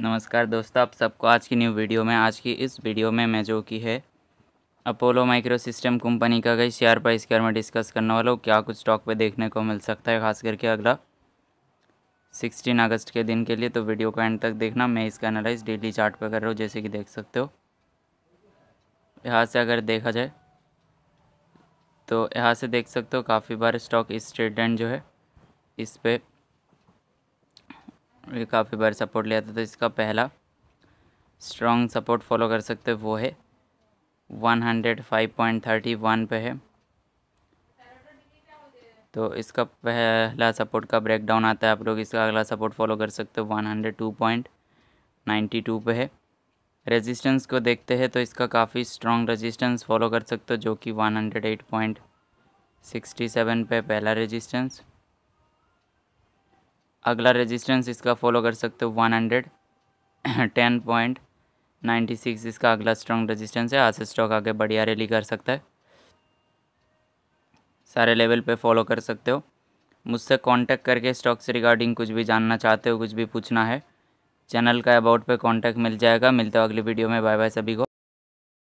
नमस्कार दोस्तों आप सबको आज की न्यू वीडियो में आज की इस वीडियो में मैं जो कि है अपोलो माइक्रो सिस्टम कंपनी का गई शेयर प्राइस के बारे में डिस्कस करने वाला हूँ क्या कुछ स्टॉक पे देखने को मिल सकता है खास करके अगला 16 अगस्त के दिन के लिए तो वीडियो का एंड तक देखना मैं इसका एनालाइज डेली चार्ट कर रहा हूँ जैसे कि देख सकते हो यहाँ से अगर देखा जाए तो यहाँ से देख सकते हो काफ़ी बार स्टॉक इस जो है इस पर ये काफ़ी बार सपोर्ट लिया था तो इसका पहला स्ट्रॉन्ग सपोर्ट फॉलो कर सकते हो वो है one hundred five point thirty one पे है तो इसका पहला सपोर्ट का ब्रेकडाउन आता है आप लोग इसका अगला सपोर्ट फॉलो कर सकते हो टू पे है रेजिस्टेंस को देखते हैं तो इसका काफ़ी स्ट्रॉन्ग रेजिस्टेंस फॉलो कर सकते हो जो कि one hundred eight point sixty seven पे पहला रेजिस्टेंस अगला रेजिस्टेंस इसका फॉलो कर सकते हो one hundred ten point ninety six इसका अगला स्ट्रॉन्ग रेजिस्टेंस है आज से स्टॉक आगे बढ़िया रैली कर सकता है सारे लेवल पे फॉलो कर सकते हो मुझसे कांटेक्ट करके स्टॉक से रिगार्डिंग कुछ भी जानना चाहते हो कुछ भी पूछना है चैनल का अबाउट पे कांटेक्ट मिल जाएगा मिलते हो अगली वीडियो में बाय बाय सभी को